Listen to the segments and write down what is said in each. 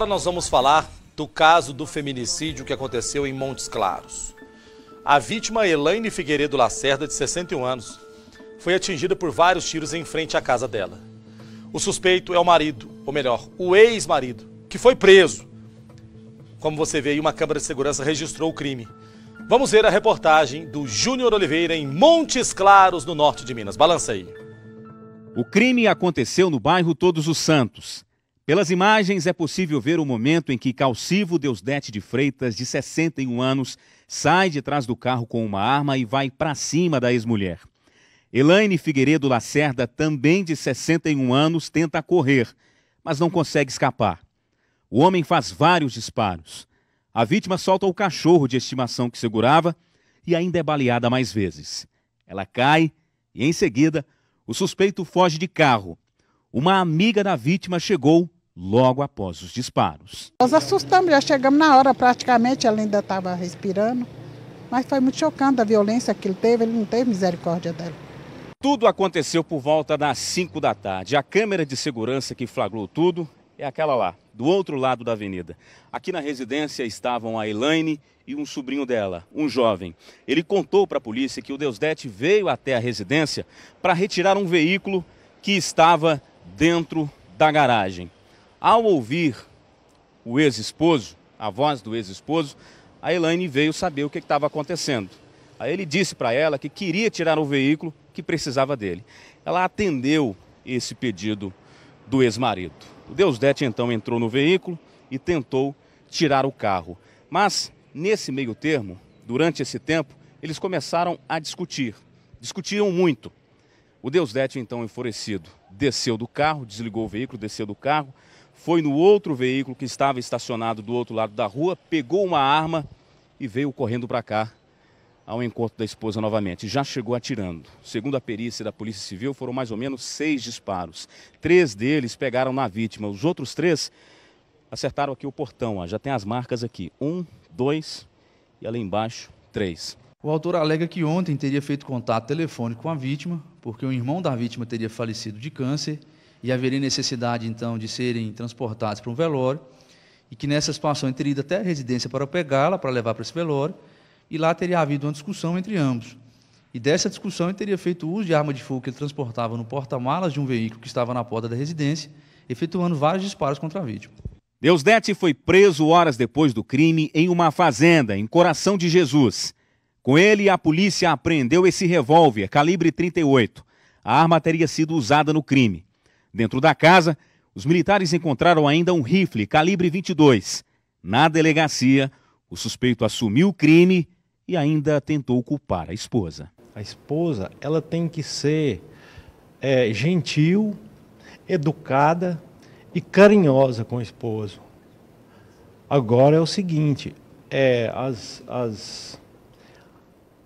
Agora nós vamos falar do caso do feminicídio que aconteceu em Montes Claros. A vítima Elaine Figueiredo Lacerda, de 61 anos, foi atingida por vários tiros em frente à casa dela. O suspeito é o marido, ou melhor, o ex-marido, que foi preso. Como você vê aí, uma câmara de segurança registrou o crime. Vamos ver a reportagem do Júnior Oliveira em Montes Claros, no norte de Minas. Balança aí. O crime aconteceu no bairro Todos os Santos. Pelas imagens é possível ver o momento em que Calcivo Deusdete de Freitas, de 61 anos, sai de trás do carro com uma arma e vai para cima da ex-mulher. Elaine Figueiredo Lacerda, também de 61 anos, tenta correr, mas não consegue escapar. O homem faz vários disparos. A vítima solta o cachorro de estimação que segurava e ainda é baleada mais vezes. Ela cai e, em seguida, o suspeito foge de carro uma amiga da vítima chegou logo após os disparos. Nós assustamos, já chegamos na hora praticamente, ela ainda estava respirando. Mas foi muito chocante a violência que ele teve, ele não teve misericórdia dela. Tudo aconteceu por volta das 5 da tarde. A câmera de segurança que flagrou tudo é aquela lá, do outro lado da avenida. Aqui na residência estavam a Elaine e um sobrinho dela, um jovem. Ele contou para a polícia que o Deusdete veio até a residência para retirar um veículo que estava dentro da garagem. Ao ouvir o ex-esposo, a voz do ex-esposo, a Elaine veio saber o que estava acontecendo. Aí ele disse para ela que queria tirar o veículo, que precisava dele. Ela atendeu esse pedido do ex-marido. O Deusdete então entrou no veículo e tentou tirar o carro. Mas nesse meio termo, durante esse tempo, eles começaram a discutir. Discutiam muito. O Deusdete, então enfurecido, desceu do carro, desligou o veículo, desceu do carro, foi no outro veículo que estava estacionado do outro lado da rua, pegou uma arma e veio correndo para cá ao encontro da esposa novamente. Já chegou atirando. Segundo a perícia da Polícia Civil, foram mais ou menos seis disparos. Três deles pegaram na vítima, os outros três acertaram aqui o portão. Ó. Já tem as marcas aqui: um, dois e ali embaixo, três. O autor alega que ontem teria feito contato telefônico com a vítima, porque o irmão da vítima teria falecido de câncer e haveria necessidade então de serem transportados para um velório, e que nessa situação teria ido até a residência para pegá-la, para levar para esse velório, e lá teria havido uma discussão entre ambos. E dessa discussão ele teria feito uso de arma de fogo que ele transportava no porta-malas de um veículo que estava na porta da residência, efetuando vários disparos contra a vítima. Deusdete foi preso horas depois do crime em uma fazenda em Coração de Jesus. Com ele, a polícia apreendeu esse revólver, calibre 38. A arma teria sido usada no crime. Dentro da casa, os militares encontraram ainda um rifle calibre 22. Na delegacia, o suspeito assumiu o crime e ainda tentou culpar a esposa. A esposa, ela tem que ser é, gentil, educada e carinhosa com o esposo. Agora é o seguinte, é, as, as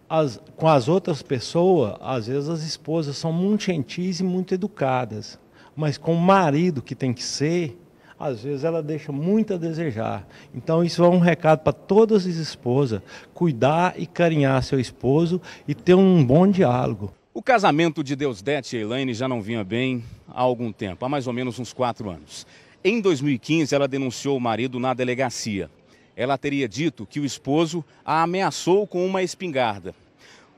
as, com as outras pessoas, às vezes as esposas são muito gentis e muito educadas, mas com o marido que tem que ser, às vezes ela deixa muito a desejar. Então isso é um recado para todas as esposas, cuidar e carinhar seu esposo e ter um bom diálogo. O casamento de Deusdete e Elaine já não vinha bem há algum tempo, há mais ou menos uns quatro anos. Em 2015, ela denunciou o marido na delegacia. Ela teria dito que o esposo a ameaçou com uma espingarda.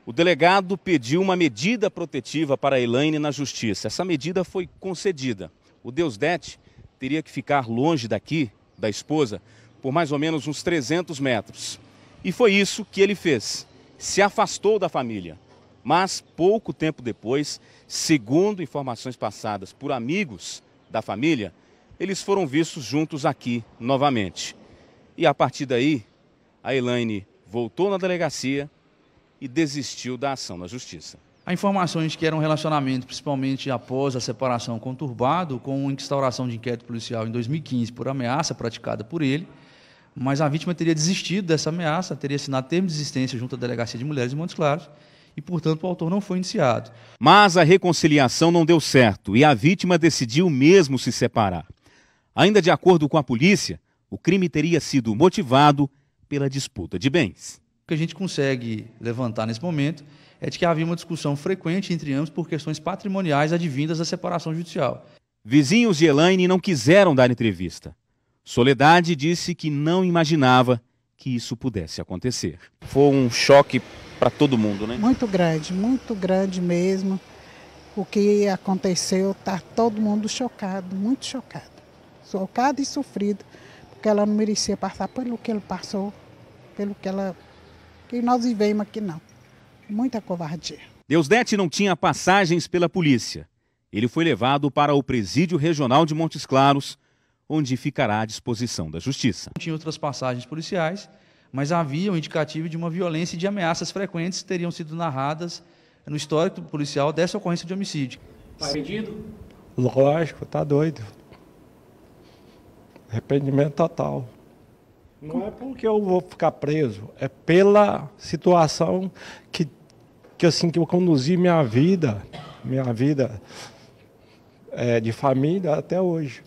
O delegado pediu uma medida protetiva para a Elaine na justiça. Essa medida foi concedida. O Deusdete teria que ficar longe daqui, da esposa, por mais ou menos uns 300 metros. E foi isso que ele fez. Se afastou da família. Mas pouco tempo depois, segundo informações passadas por amigos da família, eles foram vistos juntos aqui novamente. E a partir daí, a Elaine voltou na delegacia e desistiu da ação na justiça. Há informações que era um relacionamento, principalmente após a separação conturbado, com instauração de inquérito policial em 2015 por ameaça praticada por ele, mas a vítima teria desistido dessa ameaça, teria assinado termo de existência junto à Delegacia de Mulheres de Montes Claros e, portanto, o autor não foi indiciado. Mas a reconciliação não deu certo e a vítima decidiu mesmo se separar. Ainda de acordo com a polícia, o crime teria sido motivado pela disputa de bens. O que a gente consegue levantar nesse momento é de que havia uma discussão frequente entre ambos por questões patrimoniais advindas da separação judicial. Vizinhos de Elaine não quiseram dar entrevista. Soledade disse que não imaginava que isso pudesse acontecer. Foi um choque para todo mundo, né? Muito grande, muito grande mesmo. O que aconteceu, está todo mundo chocado, muito chocado. Chocado e sofrido que ela não merecia passar pelo que ele passou, pelo que ela que nós vivemos aqui não. Muita covardia. Deusdete não tinha passagens pela polícia. Ele foi levado para o presídio regional de Montes Claros, onde ficará à disposição da justiça. Não tinha outras passagens policiais, mas havia um indicativo de uma violência e de ameaças frequentes que teriam sido narradas no histórico policial dessa ocorrência de homicídio. Está Lógico, tá doido. Arrependimento total. Não é porque eu vou ficar preso, é pela situação que, que assim que eu conduzi minha vida, minha vida é, de família até hoje.